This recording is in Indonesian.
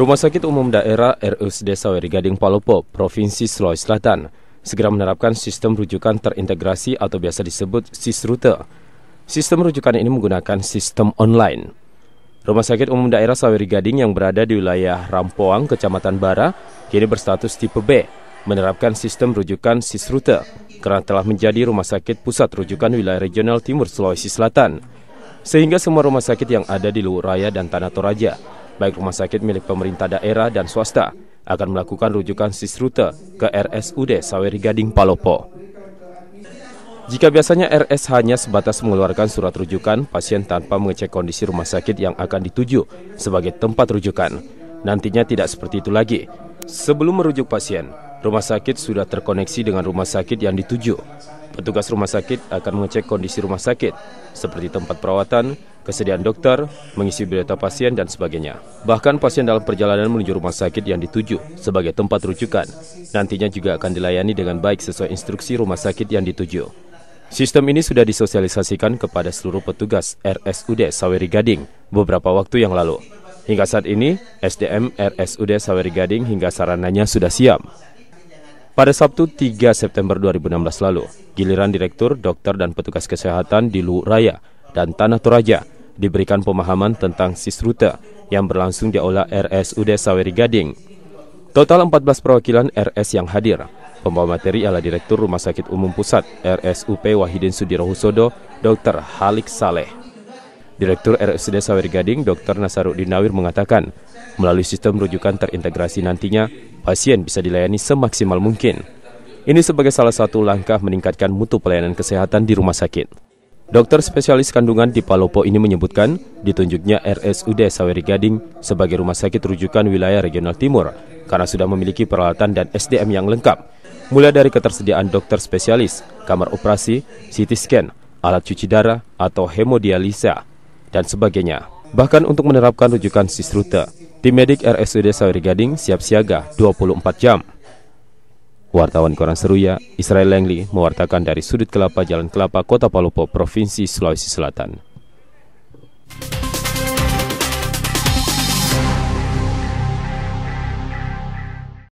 Rumah Sakit Umum Daerah RUS Desa Werigading Palopo, Provinsi Sulawesi Selatan, segera menerapkan sistem rujukan terintegrasi atau biasa disebut SISRUTE. Sistem rujukan ini menggunakan sistem online. Rumah Sakit Umum Daerah Saweri Gading yang berada di wilayah Rampoang, Kecamatan Bara, kini berstatus tipe B, menerapkan sistem rujukan SISRUTE karena telah menjadi rumah sakit pusat rujukan wilayah regional Timur Sulawesi Selatan, sehingga semua rumah sakit yang ada di Luwuk dan Tanah Toraja baik rumah sakit milik pemerintah daerah dan swasta, akan melakukan rujukan sisrute ke RSUD Saweri Gading Palopo. Jika biasanya RS hanya sebatas mengeluarkan surat rujukan, pasien tanpa mengecek kondisi rumah sakit yang akan dituju sebagai tempat rujukan. Nantinya tidak seperti itu lagi. Sebelum merujuk pasien, rumah sakit sudah terkoneksi dengan rumah sakit yang dituju. Petugas rumah sakit akan mengecek kondisi rumah sakit, seperti tempat perawatan, kesediaan dokter, mengisi biodata pasien, dan sebagainya. Bahkan pasien dalam perjalanan menuju rumah sakit yang dituju sebagai tempat rujukan, nantinya juga akan dilayani dengan baik sesuai instruksi rumah sakit yang dituju. Sistem ini sudah disosialisasikan kepada seluruh petugas RSUD Saweri Gading beberapa waktu yang lalu. Hingga saat ini, SDM RSUD Saweri Gading hingga sarananya sudah siap. Pada Sabtu 3 September 2016 lalu, giliran Direktur, Dokter, dan Petugas Kesehatan di Luwuk Raya dan Tanah Toraja diberikan pemahaman tentang sisruta yang berlangsung di aula RSUD Saweri Gading. Total 14 perwakilan RS yang hadir. Pembawa materi adalah Direktur Rumah Sakit Umum Pusat RSUP Wahidin Sudirohusodo, Dr. Halik Saleh. Direktur RSUD Sawer Gading, Dr. Nasaruddin Nawir mengatakan, melalui sistem rujukan terintegrasi nantinya, pasien bisa dilayani semaksimal mungkin. Ini sebagai salah satu langkah meningkatkan mutu pelayanan kesehatan di rumah sakit. Dokter spesialis kandungan di Palopo ini menyebutkan, ditunjuknya RSUD Saweri Gading sebagai rumah sakit rujukan wilayah regional timur karena sudah memiliki peralatan dan SDM yang lengkap, mulai dari ketersediaan dokter spesialis, kamar operasi, CT scan, alat cuci darah, atau hemodialisa, dan sebagainya. Bahkan untuk menerapkan rujukan sisrute, tim medik RSUD Sawiri Gading siap siaga 24 jam. Wartawan Koran Seruya, Israel Langley, mewartakan dari sudut kelapa Jalan Kelapa, Kota Palopo, Provinsi Sulawesi Selatan.